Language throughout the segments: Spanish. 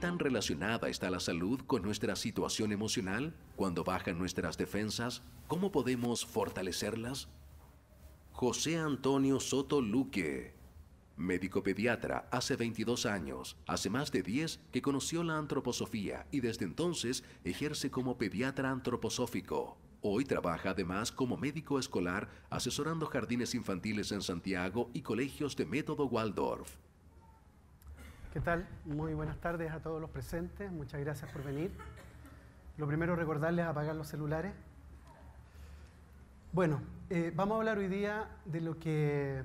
tan relacionada está la salud con nuestra situación emocional? Cuando bajan nuestras defensas, ¿cómo podemos fortalecerlas? José Antonio Soto Luque, médico pediatra hace 22 años, hace más de 10 que conoció la antroposofía y desde entonces ejerce como pediatra antroposófico. Hoy trabaja además como médico escolar asesorando jardines infantiles en Santiago y colegios de método Waldorf. ¿Qué tal? Muy buenas tardes a todos los presentes. Muchas gracias por venir. Lo primero, recordarles apagar los celulares. Bueno, eh, vamos a hablar hoy día de lo que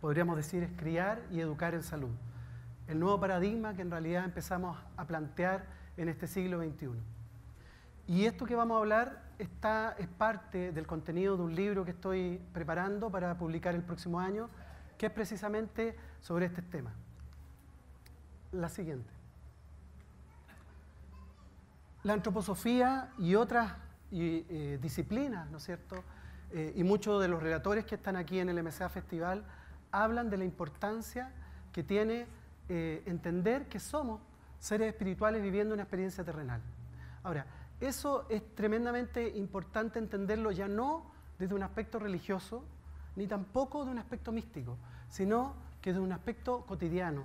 podríamos decir es criar y educar en salud. El nuevo paradigma que en realidad empezamos a plantear en este siglo XXI. Y esto que vamos a hablar está, es parte del contenido de un libro que estoy preparando para publicar el próximo año, que es precisamente sobre este tema la siguiente. La antroposofía y otras eh, disciplinas, ¿no es cierto? Eh, y muchos de los relatores que están aquí en el MSA Festival hablan de la importancia que tiene eh, entender que somos seres espirituales viviendo una experiencia terrenal. Ahora, eso es tremendamente importante entenderlo ya no desde un aspecto religioso, ni tampoco de un aspecto místico, sino que desde un aspecto cotidiano,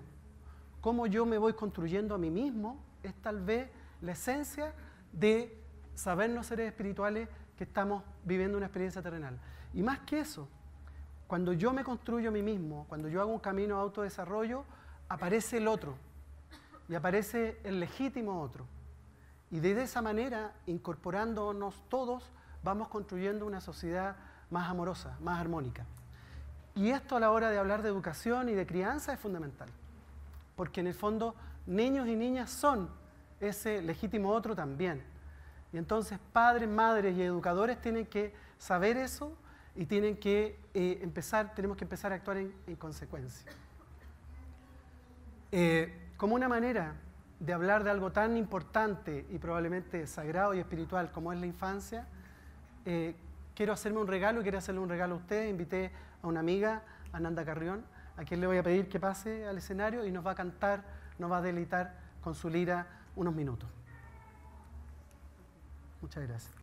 cómo yo me voy construyendo a mí mismo, es tal vez la esencia de sabernos seres espirituales que estamos viviendo una experiencia terrenal. Y más que eso, cuando yo me construyo a mí mismo, cuando yo hago un camino de autodesarrollo, aparece el otro y aparece el legítimo otro. Y de esa manera, incorporándonos todos, vamos construyendo una sociedad más amorosa, más armónica. Y esto a la hora de hablar de educación y de crianza es fundamental porque en el fondo niños y niñas son ese legítimo otro también. Y entonces padres, madres y educadores tienen que saber eso y tienen que eh, empezar, tenemos que empezar a actuar en, consecuencia. Eh, como una manera de hablar de algo tan importante y probablemente sagrado y espiritual como es la infancia, eh, quiero hacerme un regalo y quiero hacerle un regalo a ustedes. Invité a una amiga, Ananda Carrión, a le voy a pedir que pase al escenario y nos va a cantar, nos va a deleitar con su lira unos minutos. Muchas gracias.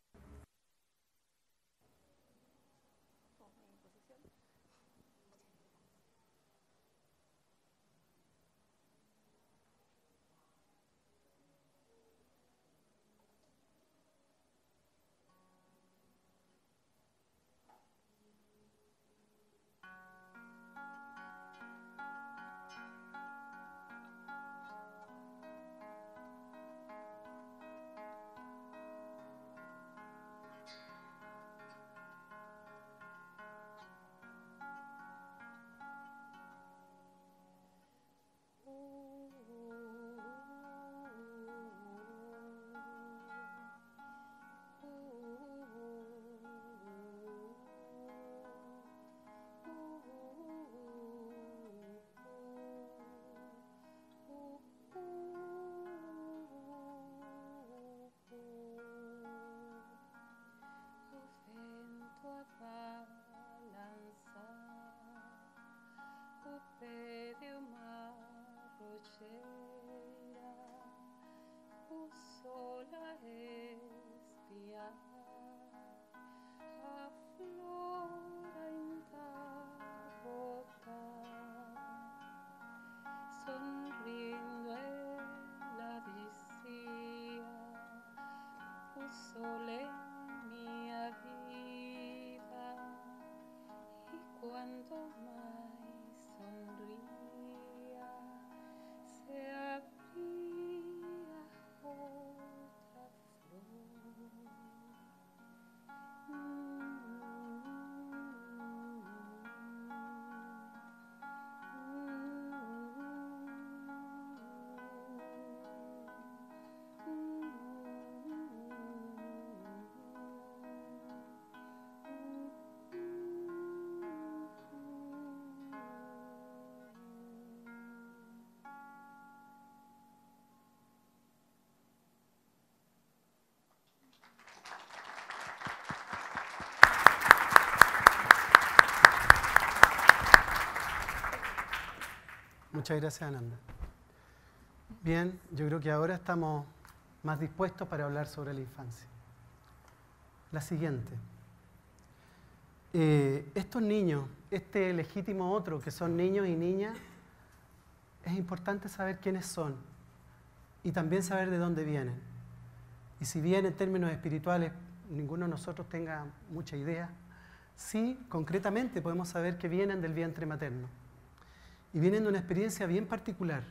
Muchas gracias, Ananda. Bien, yo creo que ahora estamos más dispuestos para hablar sobre la infancia. La siguiente. Eh, estos niños, este legítimo otro que son niños y niñas, es importante saber quiénes son y también saber de dónde vienen. Y si bien en términos espirituales ninguno de nosotros tenga mucha idea, sí concretamente podemos saber que vienen del vientre materno y vienen de una experiencia bien particular.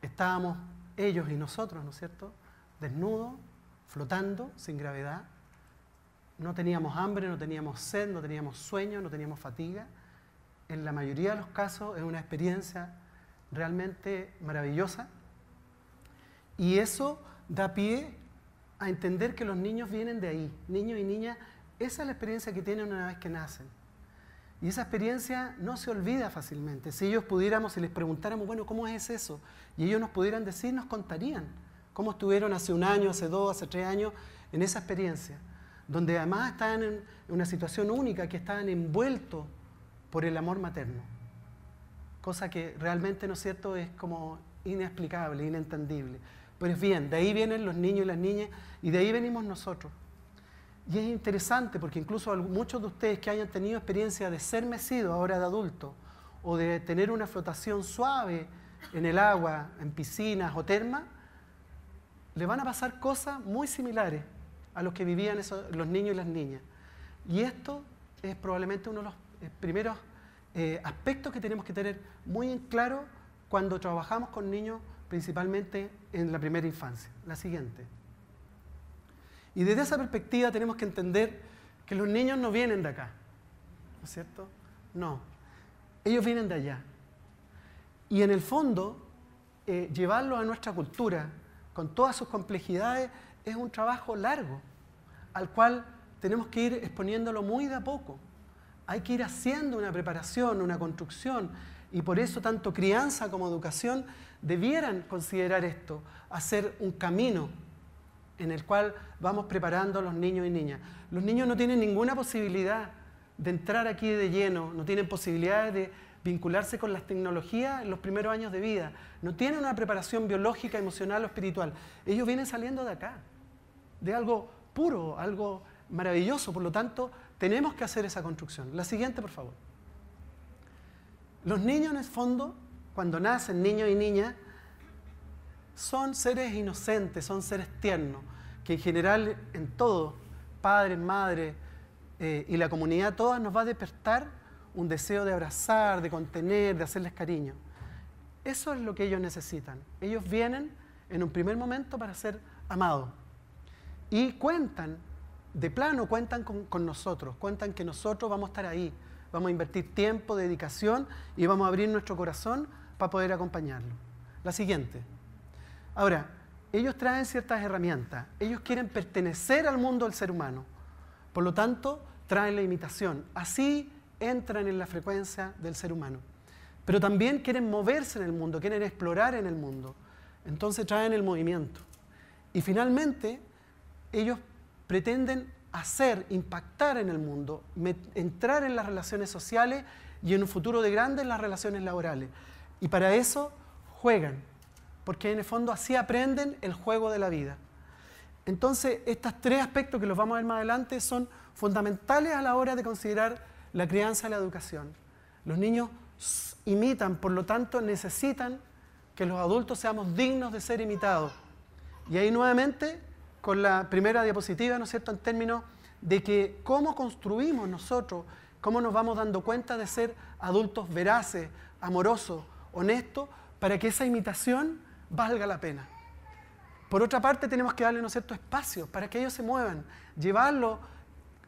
Estábamos ellos y nosotros, ¿no es cierto? Desnudos, flotando, sin gravedad. No teníamos hambre, no teníamos sed, no teníamos sueño, no teníamos fatiga. En la mayoría de los casos es una experiencia realmente maravillosa. Y eso da pie a entender que los niños vienen de ahí, niños y niñas. Esa es la experiencia que tienen una vez que nacen y esa experiencia no se olvida fácilmente. Si ellos pudiéramos, y les preguntáramos, bueno, ¿cómo es eso? Y ellos nos pudieran decir, nos contarían cómo estuvieron hace un año, hace dos, hace tres años en esa experiencia, donde además estaban en una situación única, que estaban envueltos por el amor materno. Cosa que realmente, ¿no es cierto?, es como inexplicable, inentendible. Pues bien, de ahí vienen los niños y las niñas y de ahí venimos nosotros. Y es interesante porque incluso muchos de ustedes que hayan tenido experiencia de ser mecido ahora de adulto o de tener una flotación suave en el agua, en piscinas o termas, le van a pasar cosas muy similares a los que vivían los niños y las niñas. Y esto es probablemente uno de los eh, primeros eh, aspectos que tenemos que tener muy en claro cuando trabajamos con niños, principalmente en la primera infancia. La siguiente. Y desde esa perspectiva tenemos que entender que los niños no vienen de acá, ¿no es cierto? No, ellos vienen de allá. Y en el fondo, eh, llevarlo a nuestra cultura, con todas sus complejidades, es un trabajo largo, al cual tenemos que ir exponiéndolo muy de a poco. Hay que ir haciendo una preparación, una construcción, y por eso tanto crianza como educación debieran considerar esto, hacer un camino en el cual vamos preparando a los niños y niñas. Los niños no tienen ninguna posibilidad de entrar aquí de lleno, no tienen posibilidades de vincularse con las tecnologías en los primeros años de vida, no tienen una preparación biológica, emocional o espiritual. Ellos vienen saliendo de acá, de algo puro, algo maravilloso, por lo tanto tenemos que hacer esa construcción. La siguiente, por favor. Los niños en el fondo, cuando nacen niños y niñas, son seres inocentes, son seres tiernos, que en general en todo, padre, madre eh, y la comunidad, todas nos va a despertar un deseo de abrazar, de contener, de hacerles cariño. Eso es lo que ellos necesitan. Ellos vienen en un primer momento para ser amados y cuentan, de plano cuentan con, con nosotros, cuentan que nosotros vamos a estar ahí, vamos a invertir tiempo, dedicación y vamos a abrir nuestro corazón para poder acompañarlo. La siguiente. Ahora, ellos traen ciertas herramientas, ellos quieren pertenecer al mundo del ser humano, por lo tanto, traen la imitación, así entran en la frecuencia del ser humano. Pero también quieren moverse en el mundo, quieren explorar en el mundo, entonces traen el movimiento. Y finalmente, ellos pretenden hacer, impactar en el mundo, entrar en las relaciones sociales y en un futuro de grande en las relaciones laborales. Y para eso juegan, porque en el fondo así aprenden el juego de la vida. Entonces, estos tres aspectos que los vamos a ver más adelante son fundamentales a la hora de considerar la crianza y la educación. Los niños imitan, por lo tanto, necesitan que los adultos seamos dignos de ser imitados. Y ahí nuevamente, con la primera diapositiva, ¿no es cierto?, en términos de que cómo construimos nosotros, cómo nos vamos dando cuenta de ser adultos veraces, amorosos, honestos, para que esa imitación valga la pena. Por otra parte, tenemos que darle unos cierto espacio para que ellos se muevan, llevarlo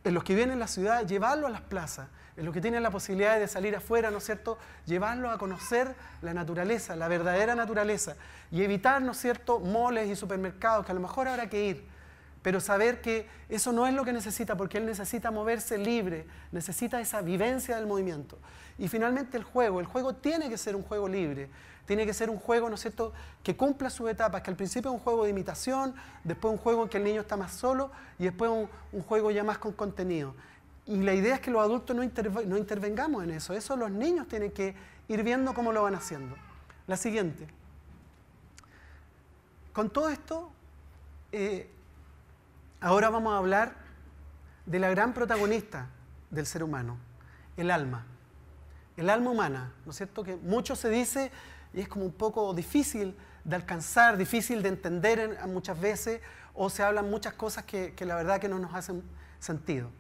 en los que vienen a la ciudad, llevarlo a las plazas, en los que tienen la posibilidad de salir afuera, ¿no es cierto? Llevarlo a conocer la naturaleza, la verdadera naturaleza, y evitar, ¿no cierto?, moles y supermercados, que a lo mejor habrá que ir, pero saber que eso no es lo que necesita, porque él necesita moverse libre, necesita esa vivencia del movimiento. Y finalmente el juego, el juego tiene que ser un juego libre, tiene que ser un juego, ¿no es cierto?, que cumpla sus etapas, que al principio es un juego de imitación, después un juego en que el niño está más solo y después un, juego ya más con contenido. Y la idea es que los adultos no, intervengamos en eso, eso los niños tienen que ir viendo cómo lo van haciendo. La siguiente. Con todo esto, eh, ahora vamos a hablar de la gran protagonista del ser humano, el alma, el alma humana, ¿no es cierto? Que mucho se dice y es como un poco difícil de alcanzar, difícil de entender muchas veces, o se hablan muchas cosas que, la verdad que no nos hacen sentido.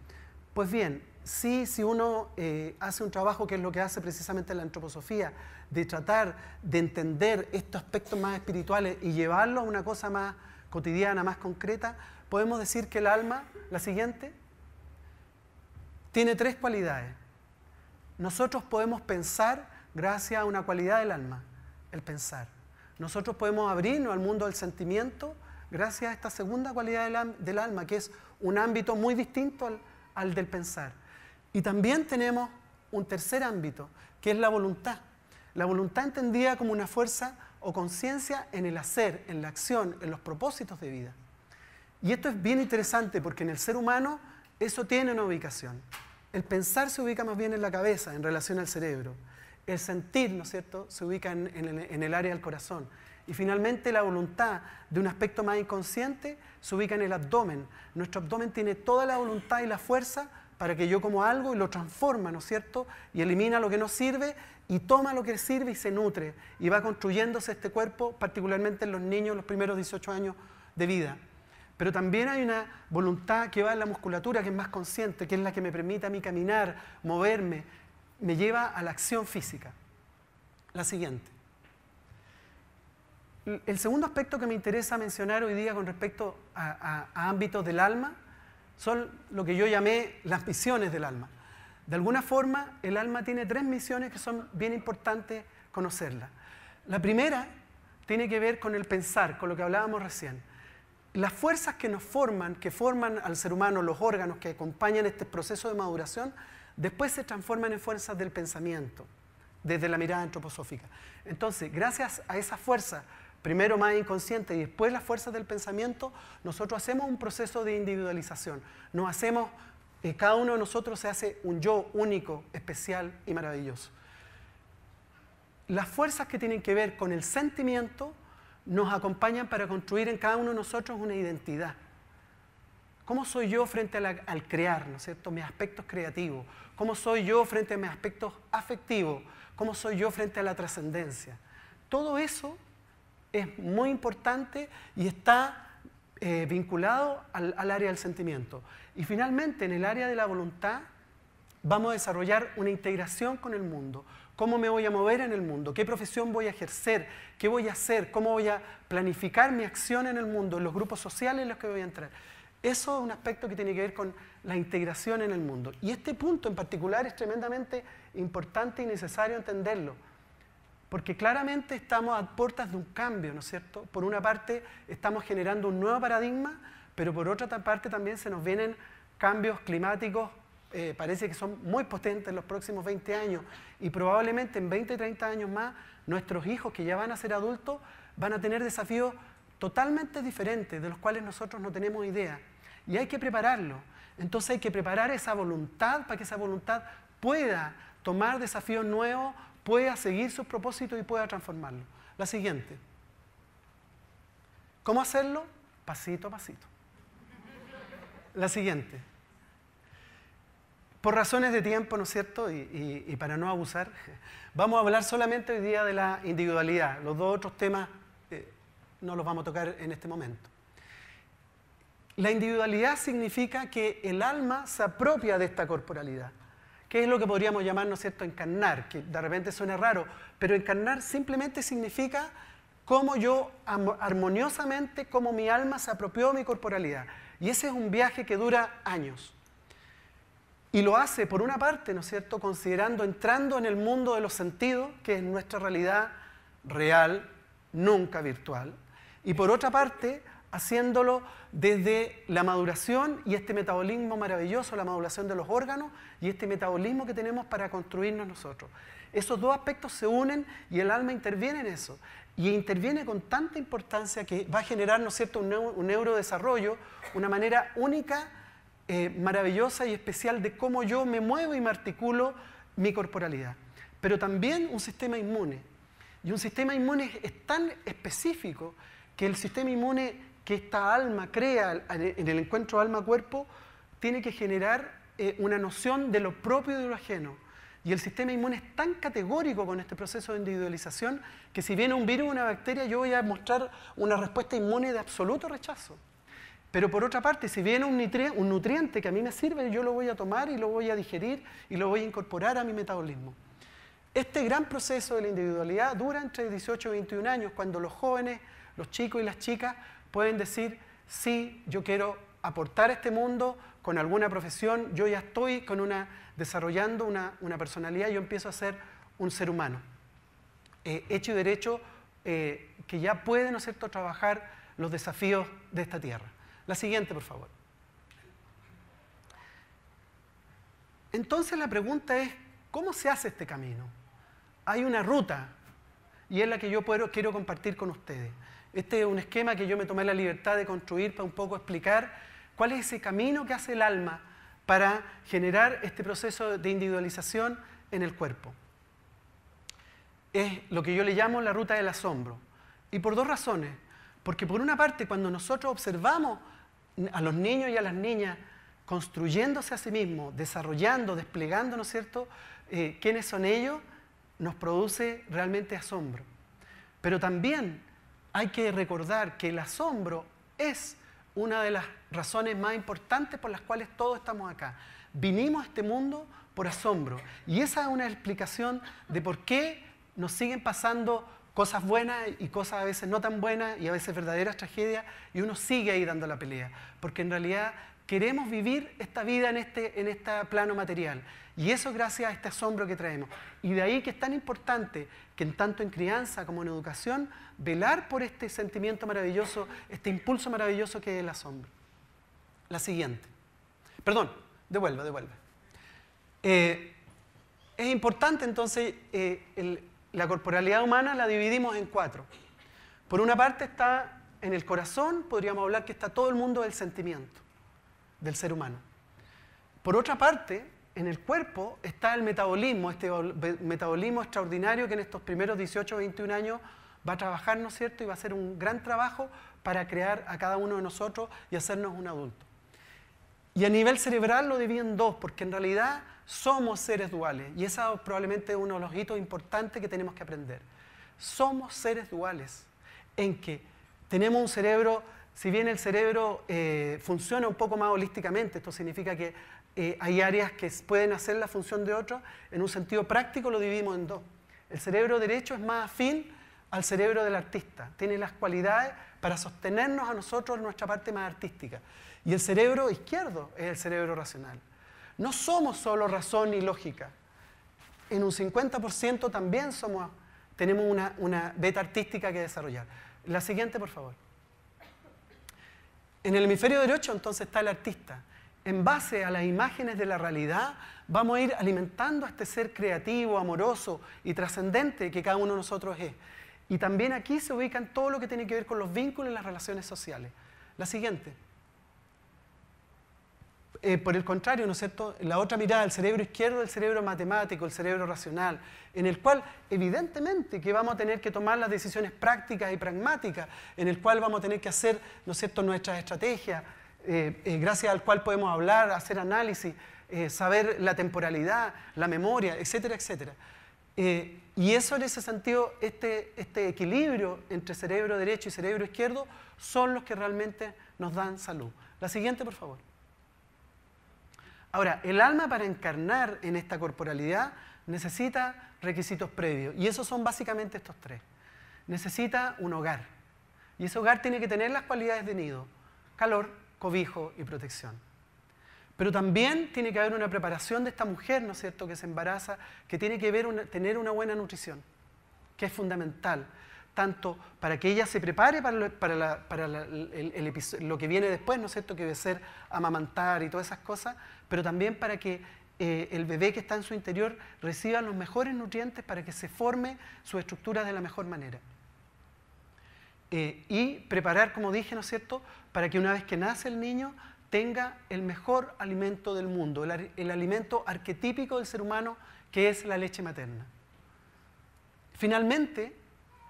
Pues bien, sí, si uno eh, hace un trabajo que es lo que hace precisamente la antroposofía, de tratar de entender estos aspectos más espirituales y llevarlo a una cosa más cotidiana, más concreta, podemos decir que el alma, la siguiente, tiene tres cualidades. Nosotros podemos pensar gracias a una cualidad del alma, el pensar. Nosotros podemos abrirnos al mundo del sentimiento gracias a esta segunda cualidad del, alma, que es un ámbito muy distinto al, al del pensar. Y también tenemos un tercer ámbito, que es la voluntad. La voluntad entendida como una fuerza o conciencia en el hacer, en la acción, en los propósitos de vida. Y esto es bien interesante porque en el ser humano eso tiene una ubicación. El pensar se ubica más bien en la cabeza en relación al cerebro el sentir, ¿no es cierto?, se ubica en, el área del corazón. Y finalmente la voluntad, de un aspecto más inconsciente, se ubica en el abdomen. Nuestro abdomen tiene toda la voluntad y la fuerza para que yo como algo y lo transforma, ¿no es cierto? Y elimina lo que no sirve y toma lo que sirve y se nutre. Y va construyéndose este cuerpo, particularmente en los niños, los primeros 18 años de vida. Pero también hay una voluntad que va en la musculatura, que es más consciente, que es la que me permite a mí caminar, moverme, me lleva a la acción física, la siguiente. El segundo aspecto que me interesa mencionar hoy día con respecto a, ámbitos del alma son lo que yo llamé las misiones del alma. De alguna forma, el alma tiene tres misiones que son bien importantes conocerlas. La primera tiene que ver con el pensar, con lo que hablábamos recién. Las fuerzas que nos forman, que forman al ser humano, los órganos que acompañan este proceso de maduración, después se transforman en fuerzas del pensamiento, desde la mirada antroposófica. Entonces, gracias a esa fuerza, primero más inconsciente y después las fuerzas del pensamiento, nosotros hacemos un proceso de individualización. Nos hacemos, eh, cada uno de nosotros se hace un yo único, especial y maravilloso. Las fuerzas que tienen que ver con el sentimiento nos acompañan para construir en cada uno de nosotros una identidad. ¿Cómo soy yo frente al crear, ¿no es cierto? Mis aspectos creativos. ¿Cómo soy yo frente a mis aspectos afectivos? ¿Cómo soy yo frente a la trascendencia? Todo eso es muy importante y está eh, vinculado al, al área del sentimiento. Y finalmente, en el área de la voluntad, vamos a desarrollar una integración con el mundo. ¿Cómo me voy a mover en el mundo? ¿Qué profesión voy a ejercer? ¿Qué voy a hacer? ¿Cómo voy a planificar mi acción en el mundo, en los grupos sociales en los que voy a entrar? Eso es un aspecto que tiene que ver con la integración en el mundo. Y este punto en particular es tremendamente importante y necesario entenderlo, porque claramente estamos a puertas de un cambio, ¿no es cierto? Por una parte estamos generando un nuevo paradigma, pero por otra parte también se nos vienen cambios climáticos, eh, parece que son muy potentes en los próximos 20 años y probablemente en 20, 30 años más nuestros hijos que ya van a ser adultos van a tener desafíos totalmente diferentes de los cuales nosotros no tenemos idea. Y hay que prepararlo. Entonces hay que preparar esa voluntad para que esa voluntad pueda tomar desafíos nuevos, pueda seguir sus propósitos y pueda transformarlo. La siguiente. ¿Cómo hacerlo? Pasito a pasito. La siguiente. Por razones de tiempo, ¿no es cierto? Y, para no abusar, vamos a hablar solamente hoy día de la individualidad. Los dos otros temas eh, no los vamos a tocar en este momento. La individualidad significa que el alma se apropia de esta corporalidad, que es lo que podríamos llamar, ¿no es cierto?, encarnar, que de repente suena raro, pero encarnar simplemente significa cómo yo armoniosamente, cómo mi alma se apropió de mi corporalidad. Y ese es un viaje que dura años. Y lo hace, por una parte, ¿no es cierto?, considerando, entrando en el mundo de los sentidos, que es nuestra realidad real, nunca virtual. Y por otra parte, haciéndolo desde la maduración y este metabolismo maravilloso, la maduración de los órganos y este metabolismo que tenemos para construirnos nosotros. Esos dos aspectos se unen y el alma interviene en eso. Y interviene con tanta importancia que va a generar, ¿no es cierto?, un, neurodesarrollo, una manera única, eh, maravillosa y especial de cómo yo me muevo y me articulo mi corporalidad. Pero también un sistema inmune. Y un sistema inmune es tan específico que el sistema inmune que esta alma crea en el encuentro alma-cuerpo tiene que generar eh, una noción de lo propio de lo ajeno. Y el sistema inmune es tan categórico con este proceso de individualización que si viene un virus o una bacteria, yo voy a mostrar una respuesta inmune de absoluto rechazo. Pero por otra parte, si viene un, un nutriente que a mí me sirve, yo lo voy a tomar y lo voy a digerir y lo voy a incorporar a mi metabolismo. Este gran proceso de la individualidad dura entre 18 y 21 años, cuando los jóvenes, los chicos y las chicas pueden decir, sí, yo quiero aportar a este mundo con alguna profesión, yo ya estoy una, desarrollando una, personalidad, yo empiezo a ser un ser humano. Eh, hecho y derecho eh, que ya puede, ¿no trabajar los desafíos de esta tierra. La siguiente, por favor. Entonces la pregunta es, ¿cómo se hace este camino? Hay una ruta y es la que yo quiero compartir con ustedes. Este es un esquema que yo me tomé la libertad de construir para un poco explicar cuál es ese camino que hace el alma para generar este proceso de individualización en el cuerpo. Es lo que yo le llamo la ruta del asombro. Y por dos razones. Porque por una parte, cuando nosotros observamos a los niños y a las niñas construyéndose a sí mismos, desarrollando, desplegando, ¿no es cierto?, eh, quiénes son ellos, nos produce realmente asombro. Pero también hay que recordar que el asombro es una de las razones más importantes por las cuales todos estamos acá. Vinimos a este mundo por asombro. Y esa es una explicación de por qué nos siguen pasando cosas buenas y cosas a veces no tan buenas y a veces verdaderas tragedias y uno sigue ahí dando la pelea. Porque en realidad queremos vivir esta vida en este, en este plano material. Y eso gracias a este asombro que traemos. Y de ahí que es tan importante que tanto en crianza como en educación velar por este sentimiento maravilloso, este impulso maravilloso que es el asombro. La siguiente. Perdón, devuelva, devuelva. Eh, es importante entonces, eh, la corporalidad humana la dividimos en cuatro. Por una parte está en el corazón, podríamos hablar que está todo el mundo del sentimiento del ser humano. Por otra parte, en el cuerpo está el metabolismo, este metabolismo extraordinario que en estos primeros 18 o 21 años va a trabajar, ¿no es cierto? Y va a ser un gran trabajo para crear a cada uno de nosotros y hacernos un adulto. Y a nivel cerebral lo divido en dos, porque en realidad somos seres duales. Y ese probablemente uno de los hitos importantes que tenemos que aprender. Somos seres duales, en que tenemos un cerebro, si bien el cerebro eh, funciona un poco más holísticamente, esto significa que eh, hay áreas que pueden hacer la función de otros, en un sentido práctico lo dividimos en dos. El cerebro derecho es más afín al cerebro del artista, tiene las cualidades para sostenernos a nosotros nuestra parte más artística. Y el cerebro izquierdo es el cerebro racional. No somos solo razón y lógica. En un 50% también somos, tenemos una, una beta artística que desarrollar. La siguiente, por favor. En el hemisferio derecho entonces está el artista. En base a las imágenes de la realidad, vamos a ir alimentando a este ser creativo, amoroso y trascendente que cada uno de nosotros es. Y también aquí se ubican todo lo que tiene que ver con los vínculos y las relaciones sociales. La siguiente. Eh, por el contrario, ¿no es La otra mirada, el cerebro izquierdo, el cerebro matemático, el cerebro racional, en el cual evidentemente que vamos a tener que tomar las decisiones prácticas y pragmáticas, en el cual vamos a tener que hacer, ¿no es cierto?, nuestras estrategias, eh, eh, gracias al cual podemos hablar, hacer análisis, saber la temporalidad, la memoria, etcétera, etcétera. Eh, y eso en ese sentido, este, este equilibrio entre cerebro derecho y cerebro izquierdo son los que realmente nos dan salud. La siguiente, por favor. Ahora, el alma para encarnar en esta corporalidad necesita requisitos previos y esos son básicamente estos tres. Necesita un hogar y ese hogar tiene que tener las cualidades de nido, calor, cobijo y protección. Pero también tiene que haber una preparación de esta mujer, ¿no es cierto?, que se embaraza, que tiene que ver tener una buena nutrición, que es fundamental, tanto para que ella se prepare para, lo, que viene después, ¿no es cierto?, que debe ser amamantar y todas esas cosas, pero también para que eh, el bebé que está en su interior reciba los mejores nutrientes para que se forme su estructura de la mejor manera. Eh, y preparar, como dije, ¿no es cierto?, para que una vez que nace el niño tenga el mejor alimento del mundo, el, alimento arquetípico del ser humano que es la leche materna. Finalmente,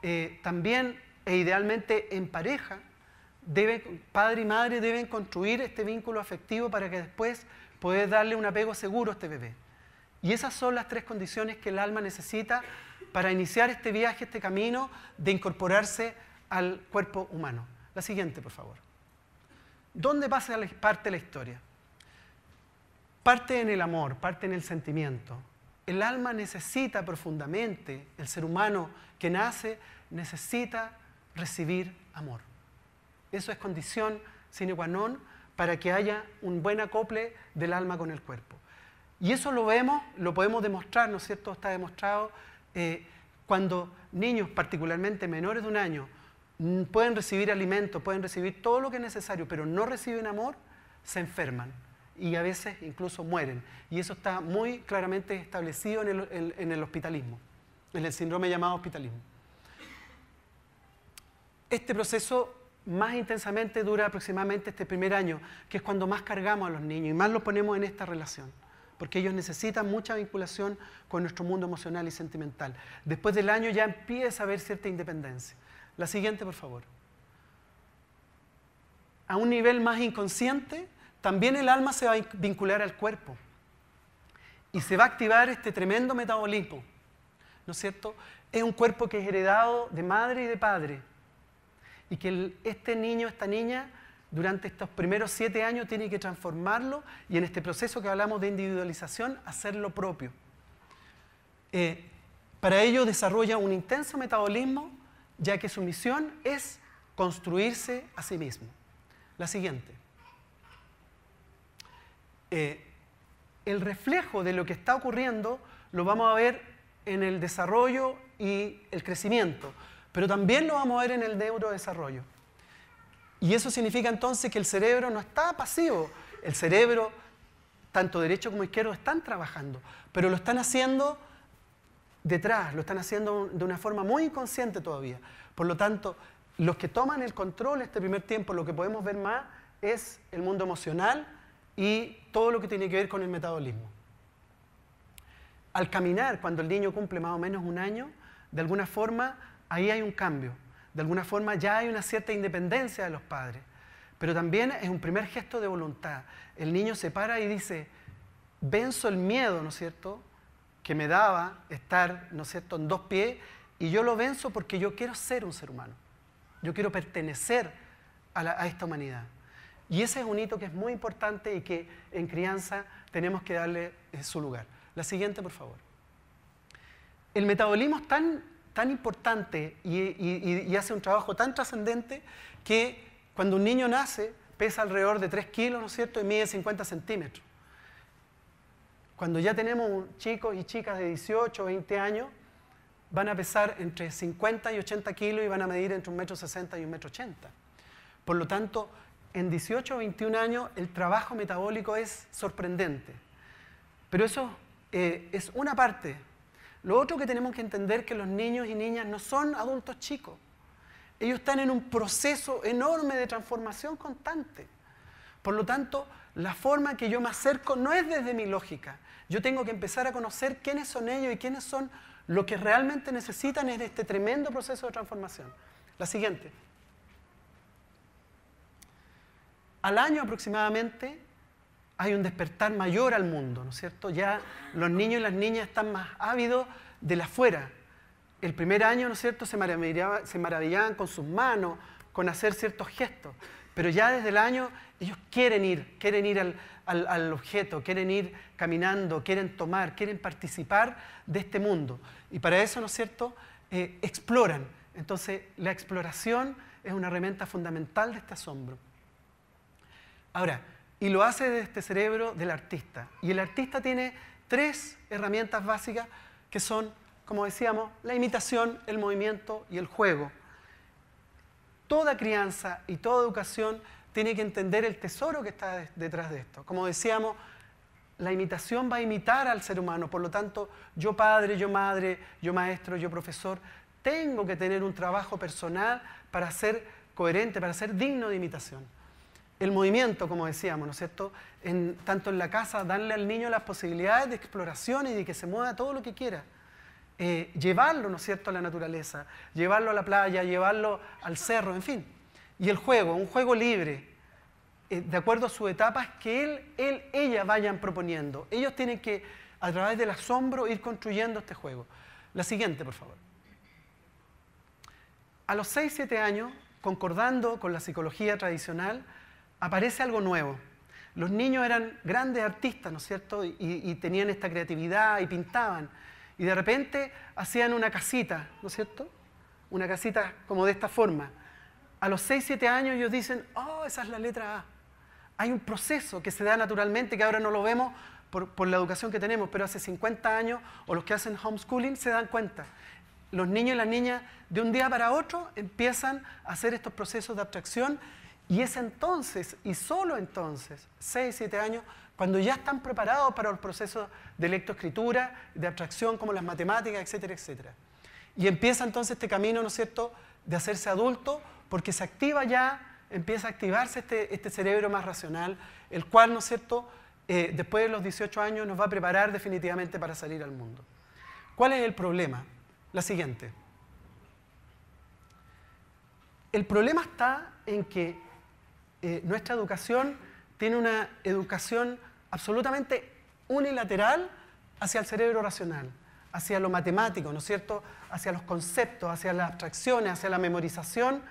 eh, también e idealmente en pareja, padre y madre deben construir este vínculo afectivo para que después poder darle un apego seguro a este bebé. Y esas son las tres condiciones que el alma necesita para iniciar este viaje, este camino de incorporarse al cuerpo humano. La siguiente, por favor. ¿Dónde pasa la, parte la historia? Parte en el amor, parte en el sentimiento. El alma necesita profundamente, el ser humano que nace necesita recibir amor. Eso es condición sine qua non para que haya un buen acople del alma con el cuerpo. Y eso lo vemos, lo podemos demostrar, ¿no es cierto? Está demostrado eh, cuando niños, particularmente menores de un año, Mm, pueden recibir alimento, pueden recibir todo lo que es necesario, pero no reciben amor, se enferman y a veces incluso mueren. Y eso está muy claramente establecido en el, en el hospitalismo, en el síndrome llamado hospitalismo. Este proceso más intensamente dura aproximadamente este primer año, que es cuando más cargamos a los niños y más los ponemos en esta relación, porque ellos necesitan mucha vinculación con nuestro mundo emocional y sentimental. Después del año ya empieza a haber cierta independencia. La siguiente, por favor. A un nivel más inconsciente, también el alma se va a vincular al cuerpo y se va a activar este tremendo metabolismo. ¿No es cierto? Es un cuerpo que es heredado de madre y de padre. Y que este niño, esta niña, durante estos primeros siete años tiene que transformarlo y en este proceso que hablamos de individualización, hacerlo propio. Eh, para ello desarrolla un intenso metabolismo ya que su misión es construirse a sí mismo. La siguiente. Eh, el reflejo de lo que está ocurriendo lo vamos a ver en el desarrollo y el crecimiento, pero también lo vamos a ver en el neurodesarrollo. Y eso significa entonces que el cerebro no está pasivo, el cerebro, tanto derecho como izquierdo, están trabajando, pero lo están haciendo detrás, lo están haciendo de una forma muy inconsciente todavía. Por lo tanto, los que toman el control este primer tiempo, lo que podemos ver más es el mundo emocional y todo lo que tiene que ver con el metabolismo. Al caminar, cuando el niño cumple más o menos un año, de alguna forma ahí hay un cambio, de alguna forma ya hay una cierta independencia de los padres, pero también es un primer gesto de voluntad. El niño se para y dice, venzo el miedo, ¿no es cierto? que me daba estar, ¿no cierto?, en dos pies y yo lo venzo porque yo quiero ser un ser humano. Yo quiero pertenecer a, esta humanidad. Y ese es un hito que es muy importante y que en crianza tenemos que darle eh, su lugar. La siguiente, por favor. El metabolismo es tan, tan importante y, hace un trabajo tan trascendente que cuando un niño nace pesa alrededor de 3 kilos, ¿no es cierto?, y mide 50 centímetros. Cuando ya tenemos chicos y chicas de 18 o 20 años, van a pesar entre 50 y 80 kilos y van a medir entre 1,60 y 1,80 m. Por lo tanto, en 18 o 21 años el trabajo metabólico es sorprendente. Pero eso eh, es una parte. Lo otro que tenemos que entender es que los niños y niñas no son adultos chicos. Ellos están en un proceso enorme de transformación constante. Por lo tanto, la forma que yo me acerco no es desde mi lógica. Yo tengo que empezar a conocer quiénes son ellos y quiénes son lo que realmente necesitan en este tremendo proceso de transformación. La siguiente. Al año aproximadamente hay un despertar mayor al mundo, ¿no es cierto? Ya los niños y las niñas están más ávidos de la afuera. El primer año, ¿no es cierto?, se se maravillaban con sus manos, con hacer ciertos gestos. Pero ya desde el año ellos quieren ir, quieren ir al, objeto, quieren ir caminando, quieren tomar, quieren participar de este mundo. Y para eso, ¿no es cierto?, eh, exploran. Entonces, la exploración es una herramienta fundamental de este asombro. Ahora, y lo hace desde este cerebro del artista. Y el artista tiene tres herramientas básicas que son, como decíamos, la imitación, el movimiento y el juego toda crianza y toda educación tiene que entender el tesoro que está detrás de esto. Como decíamos, la imitación va a imitar al ser humano, por lo tanto, yo padre, yo madre, yo maestro, yo profesor, tengo que tener un trabajo personal para ser coherente, para ser digno de imitación. El movimiento, como decíamos, ¿no es cierto? tanto en la casa, darle al niño las posibilidades de exploración y de que se mueva todo lo que quiera. Eh, llevarlo, ¿no es cierto?, a la naturaleza, llevarlo a la playa, llevarlo al cerro, en fin. Y el juego, un juego libre, eh, de acuerdo a sus etapas que él, él, ella vayan proponiendo. Ellos tienen que, a través del asombro, ir construyendo este juego. La siguiente, por favor. A los 6, 7 años, concordando con la psicología tradicional, aparece algo nuevo. Los niños eran grandes artistas, ¿no es cierto? y tenían esta creatividad y pintaban y de repente hacían una casita, ¿no es cierto? Una casita como de esta forma. A los 6, 7 años ellos dicen, oh, esa es la letra A. Hay un proceso que se da naturalmente, que ahora no lo vemos por, la educación que tenemos, pero hace 50 años, o los que hacen homeschooling se dan cuenta. Los niños y las niñas, de un día para otro, empiezan a hacer estos procesos de abstracción y es entonces, y solo entonces, 6, 7 años, cuando ya están preparados para el proceso de lectoescritura, de abstracción, como las matemáticas, etcétera, etcétera. Y empieza entonces este camino, ¿no es cierto?, de hacerse adulto, porque se activa ya, empieza a activarse este, este cerebro más racional, el cual, ¿no es cierto?, eh, después de los 18 años nos va a preparar definitivamente para salir al mundo. ¿Cuál es el problema? La siguiente. El problema está en que eh, nuestra educación tiene una educación absolutamente unilateral hacia el cerebro racional, hacia lo matemático, ¿no es cierto? Hacia los conceptos, hacia las abstracciones, hacia la memorización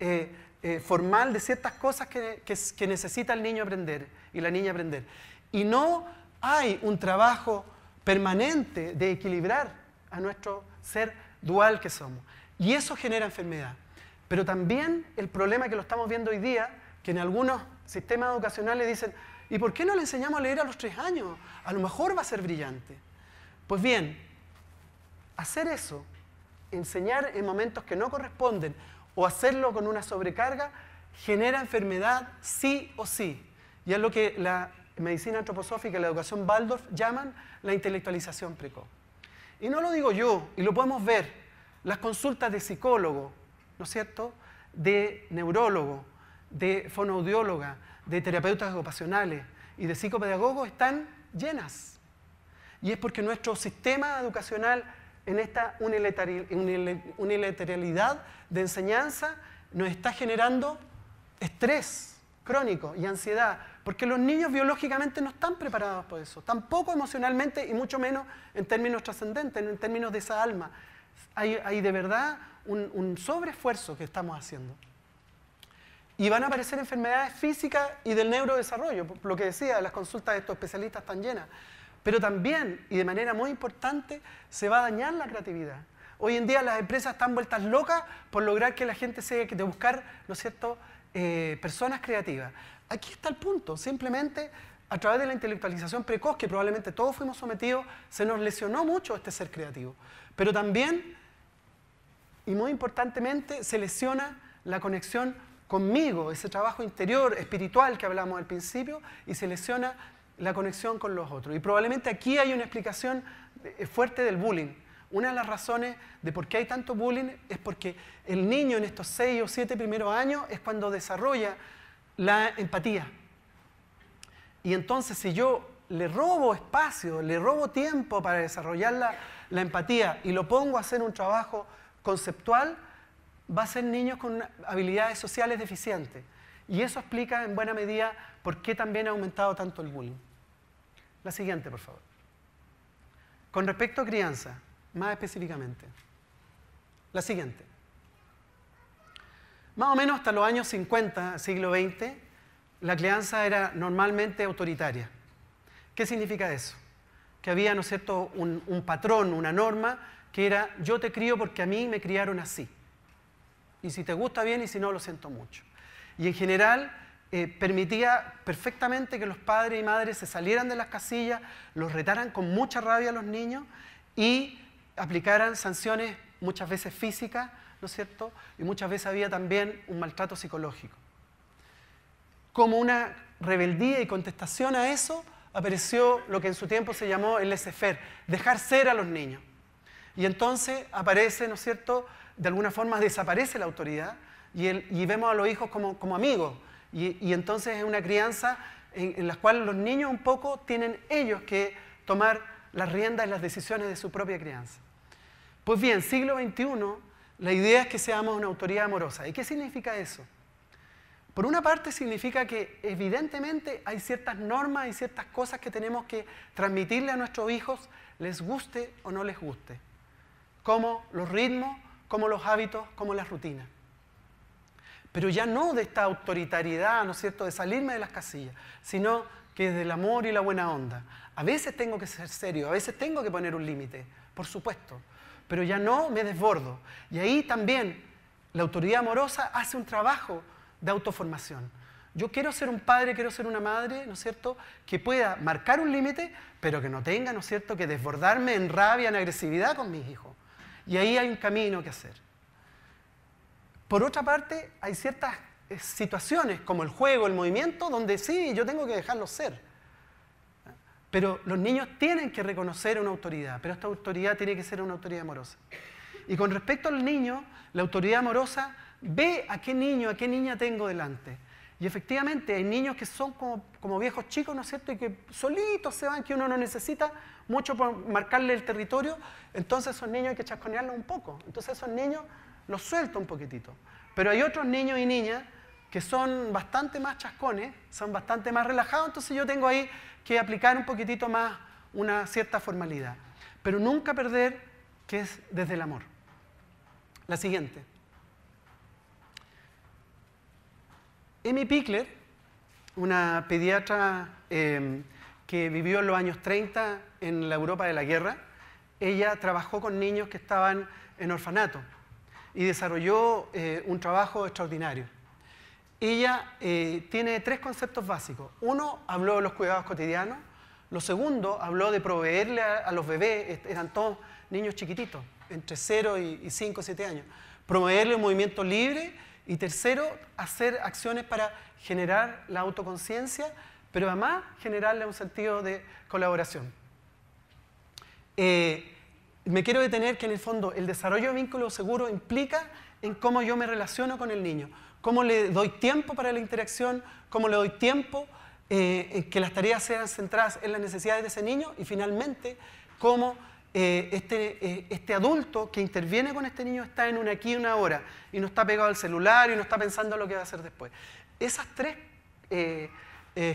eh, eh, formal de ciertas cosas que, que necesita el niño aprender y la niña aprender. Y no hay un trabajo permanente de equilibrar a nuestro ser dual que somos. Y eso genera enfermedad. Pero también el problema que lo estamos viendo hoy día, que en algunos sistemas educacionales dicen, ¿Y por qué no le enseñamos a leer a los tres años? A lo mejor va a ser brillante. Pues bien, hacer eso, enseñar en momentos que no corresponden o hacerlo con una sobrecarga, genera enfermedad sí o sí. Y es lo que la medicina antroposófica y la educación Waldorf llaman la intelectualización precoz. Y no lo digo yo, y lo podemos ver, las consultas de psicólogo, ¿no es cierto?, de neurólogo, de fonoaudióloga, de terapeutas ocupacionales y de psicopedagogos están llenas. Y es porque nuestro sistema educacional en esta unilateralidad de enseñanza nos está generando estrés crónico y ansiedad, porque los niños biológicamente no están preparados por eso, tampoco emocionalmente y mucho menos en términos trascendentes, en términos de esa alma. Hay, de verdad un, un sobreesfuerzo que estamos haciendo. Y van a aparecer enfermedades físicas y del neurodesarrollo, lo que decía, las consultas de estos especialistas están llenas. Pero también, y de manera muy importante, se va a dañar la creatividad. Hoy en día las empresas están vueltas locas por lograr que la gente se de buscar, ¿no es cierto?, eh, personas creativas. Aquí está el punto, simplemente a través de la intelectualización precoz, que probablemente todos fuimos sometidos, se nos lesionó mucho este ser creativo. Pero también, y muy importantemente, se lesiona la conexión conmigo, ese trabajo interior, espiritual que hablamos al principio, y se lesiona la conexión con los otros. Y probablemente aquí hay una explicación eh, fuerte del bullying. Una de las razones de por qué hay tanto bullying es porque el niño en estos seis o siete primeros años es cuando desarrolla la empatía. Y entonces si yo le robo espacio, le robo tiempo para desarrollar la, la empatía y lo pongo a hacer un trabajo conceptual, va a ser niños con habilidades sociales deficientes. Y eso explica en buena medida por qué también ha aumentado tanto el bullying. La siguiente, por favor. Con respecto a crianza, más específicamente. La siguiente. Más o menos hasta los años 50, siglo XX, la crianza era normalmente autoritaria. ¿Qué significa eso? Que había, ¿no es cierto?, un, un patrón, una norma, que era yo te crío porque a mí me criaron así. Y si te gusta bien y si no, lo siento mucho. Y en general eh, permitía perfectamente que los padres y madres se salieran de las casillas, los retaran con mucha rabia a los niños y aplicaran sanciones muchas veces físicas, ¿no es cierto? Y muchas veces había también un maltrato psicológico. Como una rebeldía y contestación a eso, apareció lo que en su tiempo se llamó el laissez dejar ser a los niños. Y entonces aparece, ¿no es cierto?, de alguna forma desaparece la autoridad y, vemos a los hijos como, amigos. Y, entonces es una crianza en, en la cual los niños un poco tienen ellos que tomar las riendas y las decisiones de su propia crianza. Pues bien, siglo XXI, la idea es que seamos una autoridad amorosa. ¿Y qué significa eso? Por una parte significa que evidentemente hay ciertas normas y ciertas cosas que tenemos que transmitirle a nuestros hijos, les guste o no les guste, como los ritmos, como los hábitos, como las rutinas. Pero ya no de esta autoritariedad, ¿no es cierto?, de salirme de las casillas, sino que es del amor y la buena onda. A veces tengo que ser serio, a veces tengo que poner un límite, por supuesto, pero ya no me desbordo. Y ahí también la autoridad amorosa hace un trabajo de autoformación. Yo quiero ser un padre, quiero ser una madre, ¿no es cierto?, que pueda marcar un límite, pero que no tenga, ¿no es cierto?, que desbordarme en rabia, en agresividad con mis hijos. Y ahí hay un camino que hacer. Por otra parte, hay ciertas eh, situaciones como el juego, el movimiento, donde sí, yo tengo que dejarlo ser. Pero los niños tienen que reconocer una autoridad, pero esta autoridad tiene que ser una autoridad amorosa. Y con respecto al niño, la autoridad amorosa ve a qué niño, a qué niña tengo delante. Y efectivamente hay niños que son como, viejos chicos, ¿no es cierto? Y que solitos se van, que uno no necesita mucho por marcarle el territorio. Entonces esos niños hay que chasconearlos un poco. Entonces esos niños los suelto un poquitito. Pero hay otros niños y niñas que son bastante más chascones, son bastante más relajados. Entonces yo tengo ahí que aplicar un poquitito más una cierta formalidad. Pero nunca perder que es desde el amor. La siguiente. Emmy Pickler, una pediatra em, que vivió en los años 30 en la Europa de la guerra, ella trabajó con niños que estaban en orfanato y desarrolló eh, un trabajo extraordinario. Ella eh, tiene tres conceptos básicos. Uno, habló de los cuidados cotidianos. Lo segundo, habló de proveerle a, los bebés, eran todos niños chiquititos, entre 0 y 5, o 7 años, proveerle un movimiento libre y tercero, hacer acciones para generar la autoconciencia, pero además generarle un sentido de colaboración. Eh, me quiero detener que en el fondo el desarrollo de vínculo seguro implica en cómo yo me relaciono con el niño, cómo le doy tiempo para la interacción, cómo le doy tiempo eh, en que las tareas sean centradas en las necesidades de ese niño y finalmente cómo eh, este, eh, este, adulto que interviene con este niño está en una aquí una hora y no está pegado al celular y no está pensando lo que va a hacer después. Esas tres eh,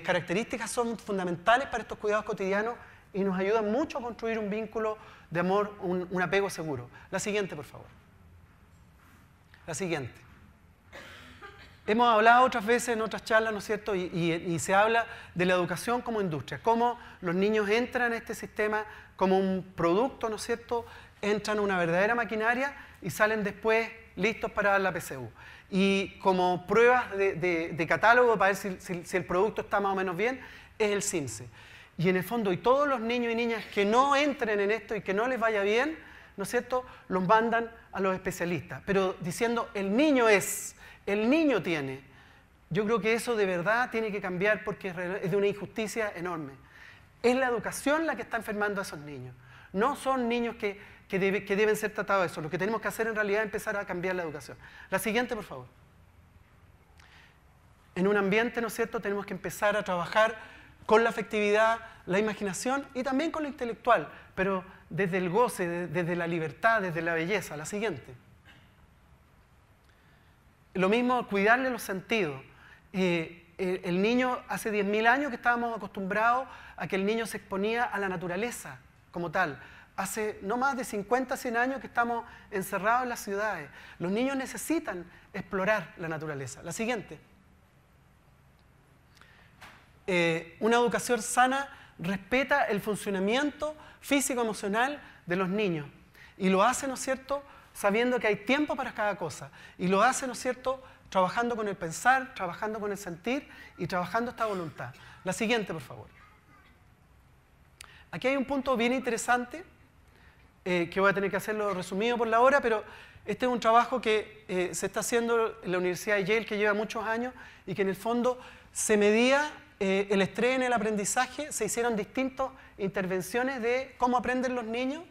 características son fundamentales para estos cuidados cotidianos y nos ayudan mucho a construir un vínculo de amor, un apego seguro. La siguiente, por favor. La siguiente. Hemos hablado otras veces en otras charlas, ¿no es cierto? Y, se habla de la educación como industria, cómo los niños entran en este sistema como un producto, ¿no es cierto? Entran a una verdadera maquinaria y salen después listos para la PCU. Y como pruebas de, catálogo para ver si, el producto está más o menos bien, es el CIMSE. Y en el fondo, y todos los niños y niñas que no entren en esto y que no les vaya bien, ¿no es cierto?, los mandan a los especialistas, pero diciendo, el niño es, el niño tiene. Yo creo que eso de verdad tiene que cambiar porque es de una injusticia enorme. Es la educación la que está enfermando a esos niños. No son niños que, deben ser tratados eso. Lo que tenemos que hacer en realidad es empezar a cambiar la educación. La siguiente, por favor. En un ambiente, ¿no es cierto?, tenemos que empezar a trabajar con la afectividad, la imaginación y también con lo intelectual, pero desde el goce, desde la libertad, desde la belleza. La siguiente. Lo mismo, cuidarle los sentidos. Eh, eh, el niño, hace 10.000 años que estábamos acostumbrados a que el niño se exponía a la naturaleza como tal. Hace no más de 50, 100 años que estamos encerrados en las ciudades. Los niños necesitan explorar la naturaleza. La siguiente. Eh, una educación sana respeta el funcionamiento físico-emocional de los niños y lo hace, ¿no es cierto?, sabiendo que hay tiempo para cada cosa. Y lo hace, ¿no es cierto?, trabajando con el pensar, trabajando con el sentir y trabajando esta voluntad. La siguiente, por favor. Aquí hay un punto bien interesante, eh, que voy a tener que hacerlo resumido por la hora, pero este es un trabajo que eh, se está haciendo en la Universidad de Yale, que lleva muchos años, y que en el fondo se medía eh, el estrés en el aprendizaje, se hicieron distintas intervenciones de cómo aprenden los niños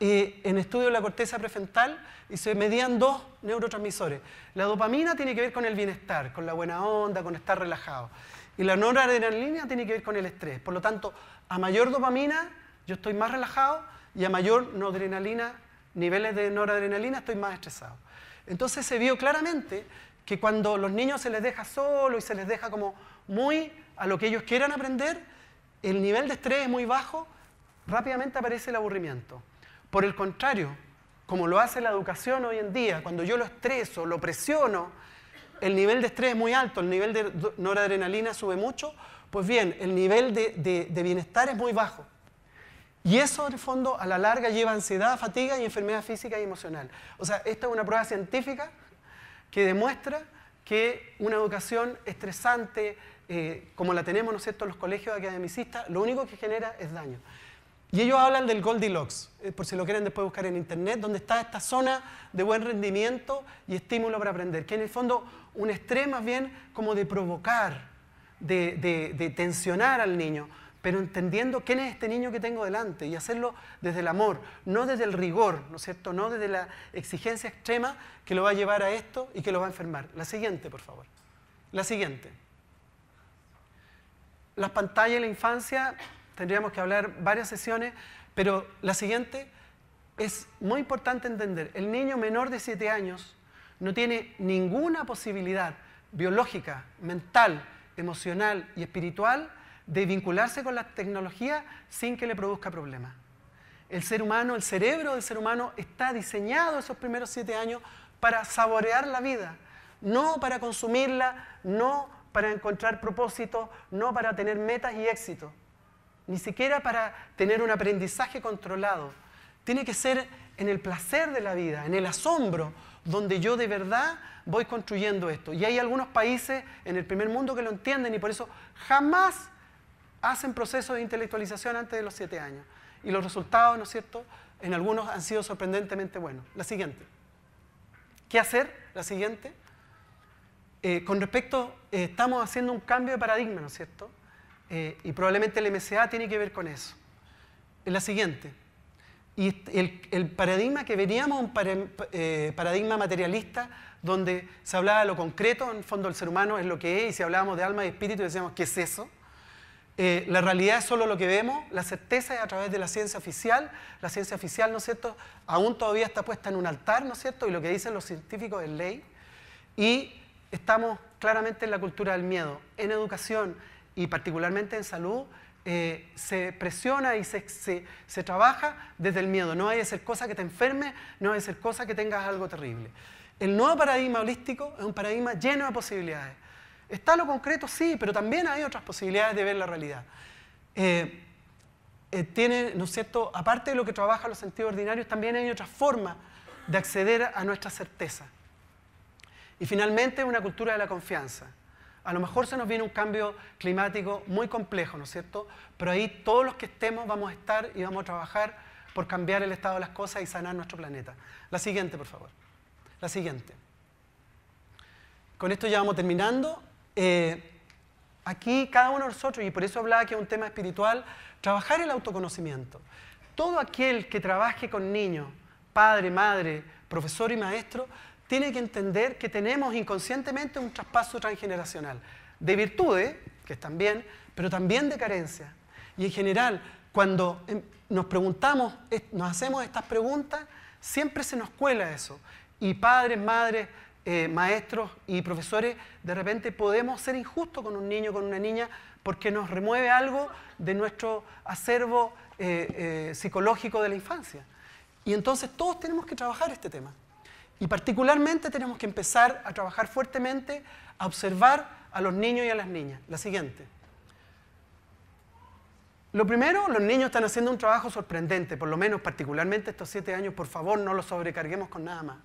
eh, en estudio de la corteza prefrontal y se medían dos neurotransmisores. La dopamina tiene que ver con el bienestar, con la buena onda, con estar relajado. Y la noradrenalina tiene que ver con el estrés. Por lo tanto, a mayor dopamina yo estoy más relajado y a mayor noradrenalina, niveles de noradrenalina estoy más estresado. Entonces se vio claramente que cuando los niños se les deja solo y se les deja como muy a lo que ellos quieran aprender, el nivel de estrés es muy bajo, rápidamente aparece el aburrimiento. Por el contrario, como lo hace la educación hoy en día, cuando yo lo estreso, lo presiono, el nivel de estrés es muy alto, el nivel de noradrenalina sube mucho, pues bien, el nivel de, bienestar es muy bajo. Y eso, en el fondo, a la larga lleva ansiedad, fatiga y enfermedad física y emocional. O sea, esta es una prueba científica que demuestra que una educación estresante, eh, como la tenemos, ¿no en los colegios academicistas, lo único que genera es daño. Y ellos hablan del Goldilocks, eh, por si lo quieren después buscar en internet, donde está esta zona de buen rendimiento y estímulo para aprender, que en el fondo un extremo más bien como de provocar, de, tensionar al niño, pero entendiendo quién es este niño que tengo delante y hacerlo desde el amor, no desde el rigor, ¿no es cierto? No desde la exigencia extrema que lo va a llevar a esto y que lo va a enfermar. La siguiente, por favor. La siguiente. Las pantallas de la infancia tendríamos que hablar varias sesiones, pero la siguiente es muy importante entender, el niño menor de 7 años no tiene ninguna posibilidad biológica, mental, emocional y espiritual de vincularse con la tecnología sin que le produzca problemas. El ser humano, el cerebro del ser humano está diseñado esos primeros siete años para saborear la vida, no para consumirla, no para encontrar propósitos, no para tener metas y éxitos ni siquiera para tener un aprendizaje controlado. Tiene que ser en el placer de la vida, en el asombro, donde yo de verdad voy construyendo esto. Y hay algunos países en el primer mundo que lo entienden y por eso jamás hacen procesos de intelectualización antes de los siete años. Y los resultados, ¿no es cierto?, en algunos han sido sorprendentemente buenos. La siguiente. ¿Qué hacer? La siguiente. Eh, con respecto, eh, estamos haciendo un cambio de paradigma, ¿no es cierto? Eh, y probablemente el MSA tiene que ver con eso. Es la siguiente. Y el, paradigma que veníamos, un eh, paradigma materialista, donde se hablaba de lo concreto, en fondo el ser humano es lo que es, y si hablábamos de alma y espíritu decíamos, ¿qué es eso? Eh, la realidad es solo lo que vemos, la certeza es a través de la ciencia oficial, la ciencia oficial, ¿no es cierto?, aún todavía está puesta en un altar, ¿no es cierto?, y lo que dicen los científicos es ley, y estamos claramente en la cultura del miedo, en educación, y particularmente en salud, eh, se presiona y se, trabaja desde el miedo. No hay que ser cosa que te enferme, no hay que ser cosa que tengas algo terrible. El nuevo paradigma holístico es un paradigma lleno de posibilidades. Está lo concreto, sí, pero también hay otras posibilidades de ver la realidad. Eh, eh, tiene, ¿no es cierto?, aparte de lo que trabaja los sentidos ordinarios, también hay otras formas de acceder a nuestra certeza. Y finalmente, una cultura de la confianza. A lo mejor se nos viene un cambio climático muy complejo, ¿no es cierto? Pero ahí todos los que estemos vamos a estar y vamos a trabajar por cambiar el estado de las cosas y sanar nuestro planeta. La siguiente, por favor. La siguiente. Con esto ya vamos terminando. Eh, aquí cada uno de nosotros, y por eso hablaba que es un tema espiritual, trabajar el autoconocimiento. Todo aquel que trabaje con niños, padre, madre, profesor y maestro, tiene que entender que tenemos inconscientemente un traspaso transgeneracional de virtudes, que están bien, pero también de carencias. Y en general, cuando em, nos preguntamos, nos hacemos estas preguntas, siempre se nos cuela eso. Y padres, madres, eh, maestros y profesores, de repente podemos ser injustos con un niño, con una niña, porque nos remueve algo de nuestro acervo eh, eh, psicológico de la infancia. Y entonces todos tenemos que trabajar este tema. Y particularmente tenemos que empezar a trabajar fuertemente a observar a los niños y a las niñas. La siguiente. Lo primero, los niños están haciendo un trabajo sorprendente, por lo menos particularmente estos siete años, por favor no los sobrecarguemos con nada más.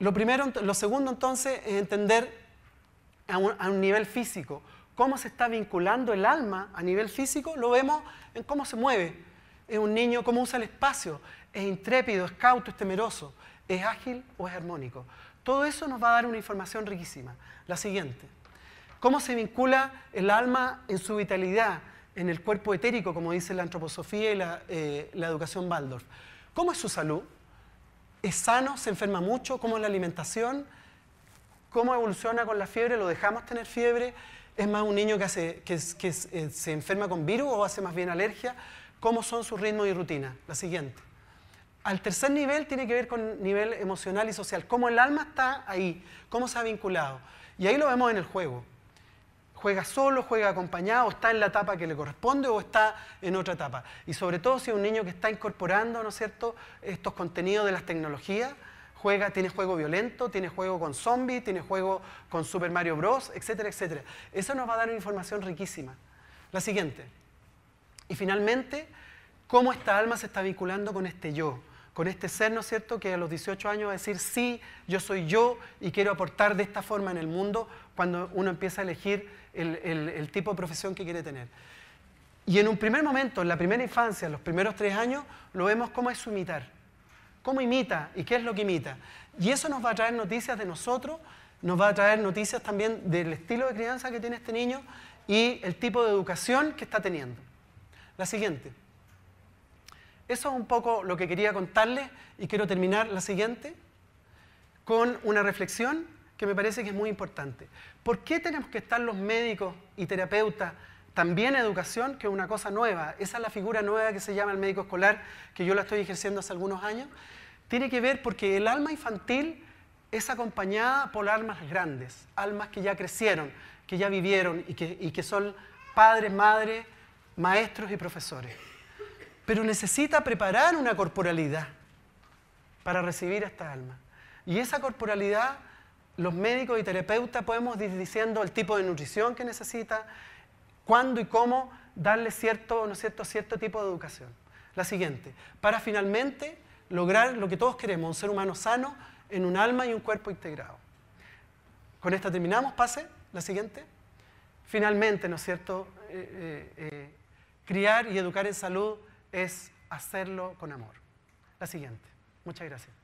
Lo, primero, lo segundo entonces es entender a un, a un nivel físico cómo se está vinculando el alma a nivel físico, lo vemos en cómo se mueve. Es un niño, cómo usa el espacio, es intrépido, es cauto, es temeroso ¿Es ágil o es armónico? Todo eso nos va a dar una información riquísima. La siguiente, cómo se vincula el alma en su vitalidad, en el cuerpo etérico, como dice la antroposofía y la, eh, educación Waldorf. ¿Cómo es su salud? ¿Es sano? ¿Se enferma mucho? ¿Cómo es la alimentación? ¿Cómo evoluciona con la fiebre? ¿Lo dejamos tener fiebre? ¿Es más un niño que, que, eh, se enferma con virus o hace más bien alergia? ¿Cómo son sus ritmos y rutina? La siguiente. Al tercer nivel tiene que ver con nivel emocional y social, cómo el alma está ahí, cómo se ha vinculado. Y ahí lo vemos en el juego. Juega solo, juega acompañado, está en la etapa que le corresponde o está en otra etapa. Y sobre todo si es un niño que está incorporando, ¿no es cierto?, estos contenidos de las tecnologías, juega, tiene juego violento, tiene juego con zombies, tiene juego con Super Mario Bros., etcétera, etcétera. Eso nos va a dar una información riquísima. La siguiente. Y finalmente, cómo esta alma se está vinculando con este yo con este ser, ¿no es cierto?, que a los 18 años va a decir, sí, yo soy yo y quiero aportar de esta forma en el mundo cuando uno empieza a elegir el, tipo de profesión que quiere tener. Y en un primer momento, en la primera infancia, los primeros tres años, lo vemos cómo es su imitar. ¿Cómo imita y qué es lo que imita? Y eso nos va a traer noticias de nosotros, nos va a traer noticias también del estilo de crianza que tiene este niño y el tipo de educación que está teniendo. La siguiente. Eso es un poco lo que quería contarles y quiero terminar la siguiente con una reflexión que me parece que es muy importante. ¿Por qué tenemos que estar los médicos y terapeutas también en educación, que es una cosa nueva? Esa es la figura nueva que se llama el médico escolar, que yo la estoy ejerciendo hace algunos años. Tiene que ver porque el alma infantil es acompañada por almas grandes, almas que ya crecieron, que ya vivieron y que, son padres, madres, maestros y profesores pero necesita preparar una corporalidad para recibir esta alma. Y esa corporalidad, los médicos y terapeutas podemos ir diciendo el tipo de nutrición que necesita, cuándo y cómo darle cierto, ¿no cierto, cierto tipo de educación. La siguiente, para finalmente lograr lo que todos queremos, un ser humano sano en un alma y un cuerpo integrado. Con esta terminamos, pase, la siguiente. Finalmente, ¿no es cierto? Eh, eh, eh, criar y educar en salud es hacerlo con amor. La siguiente. Muchas gracias.